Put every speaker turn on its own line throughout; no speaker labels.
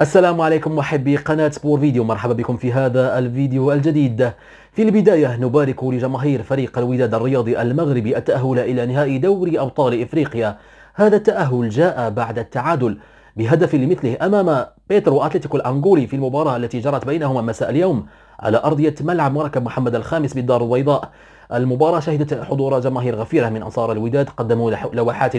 السلام عليكم محبي قناة سبور فيديو مرحبا بكم في هذا الفيديو الجديد في البداية نبارك لجماهير فريق الوداد الرياضي المغربي التأهل إلى نهائي دوري أبطال إفريقيا هذا التأهل جاء بعد التعادل بهدف لمثله أمام بيترو أتلتيكو الأنغولي في المباراة التي جرت بينهما مساء اليوم على أرضية ملعب مركب محمد الخامس بالدار البيضاء المباراة شهدت حضور جماهير غفيرة من أنصار الوداد قدموا لوحات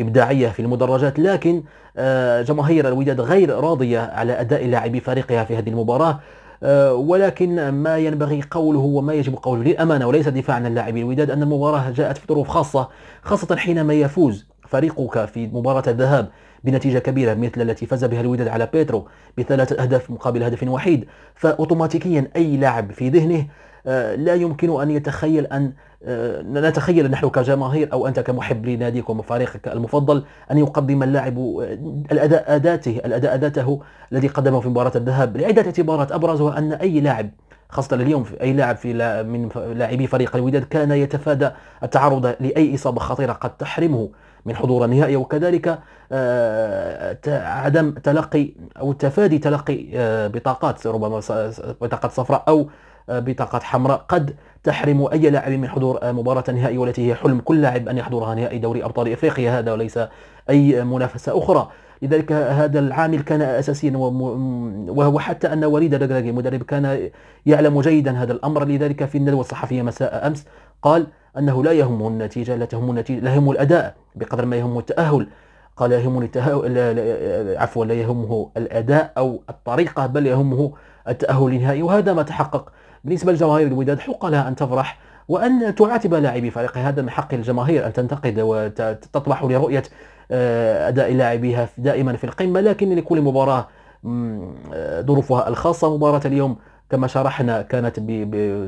إبداعية في المدرجات لكن آه، جماهير الوداد غير راضية على أداء لاعبي فريقها في هذه المباراة آه، ولكن ما ينبغي قوله وما يجب قوله للأمانة وليس دفاعا عن اللاعبين الوداد أن المباراة جاءت في ظروف خاصة خاصة حينما يفوز فريقك في مباراة الذهاب بنتيجة كبيرة مثل التي فاز بها الوداد على بيترو بثلاثة أهداف مقابل هدف وحيد فأوتوماتيكيا أي لاعب في ذهنه آه، لا يمكن أن يتخيل أن آه، نتخيل نحن كجماهير أو أنت كمحب لناديك وفريقك المفضل أن يقدم اللاعب آه، الأداء أداته الأداء أداته الذي قدمه في مباراة الذهاب لعدة اعتبارات أبرزها أن أي لاعب خاصة اليوم في أي لاعب في من لاعبي فريق الوداد كان يتفادى التعرض لأي إصابة خطيرة قد تحرمه من حضور النهائي وكذلك عدم تلقي أو تفادي تلقي بطاقات ربما بطاقات صفراء أو بطاقات حمراء قد تحرم أي لاعب من حضور مباراة نهائي والتي هي حلم كل لاعب أن يحضرها نهائي دوري أبطال إفريقيا هذا وليس أي منافسة أخرى لذلك هذا العامل كان اساسيا وهو حتى ان وليد الركراكي المدرب كان يعلم جيدا هذا الامر لذلك في الندوه الصحفيه مساء امس قال انه لا يهمه النتيجه لا تهمه النتيجه لا يهمه الاداء بقدر ما يهمه التاهل قال يهمني التأهل لا لا عفوا لا يهمه الاداء او الطريقه بل يهمه التاهل النهائي وهذا ما تحقق بالنسبة لجماهير الوداد حق لها أن تفرح وأن تعاتب لاعبي فريقها هذا من حق الجماهير أن تنتقد وتطمح لرؤية آه، أداء لاعبيها دائما في القمة لكن لكل مباراة آه، ظروفها الخاصة مباراة اليوم كما شرحنا كانت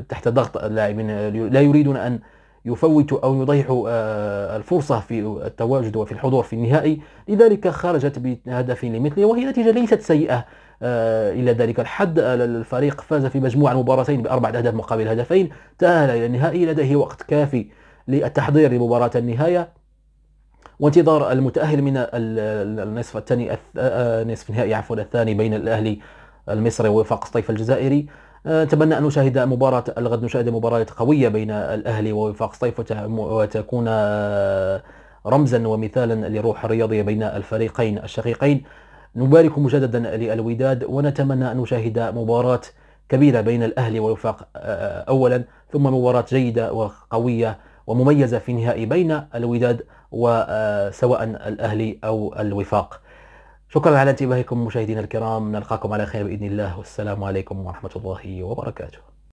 تحت ضغط اللاعبين لا يريدون أن يفوتوا أو يضيعوا آه، الفرصة في التواجد وفي الحضور في النهائي لذلك خرجت بهدف لمثله وهي نتيجة ليست سيئة آه، إلى ذلك الحد آه، الفريق فاز في مجموع المباراتين بأربعة أهداف مقابل هدفين تأهل إلى النهائي لديه وقت كافي للتحضير لمباراة النهاية وانتظار المتأهل من النصف الثاني آه، نصف النهائي عفوا الثاني بين الأهلي المصري ووفاق الطيف الجزائري نتمنى أن نشاهد مباراة الغد نشاهد مباراة قوية بين الأهلي ووفاق الطيف وتكون رمزا ومثالا للروح الرياضية بين الفريقين الشقيقين نبارك مجددا للوداد ونتمنى أن نشاهد مباراة كبيرة بين الأهلي والوفاق آه، أولا ثم مباراة جيدة وقوية ومميزة في النهائي بين الوداد وسواء آه، الأهلي أو الوفاق شكرا على انتباهكم مشاهدينا الكرام نلقاكم على خير بإذن الله والسلام عليكم ورحمة الله وبركاته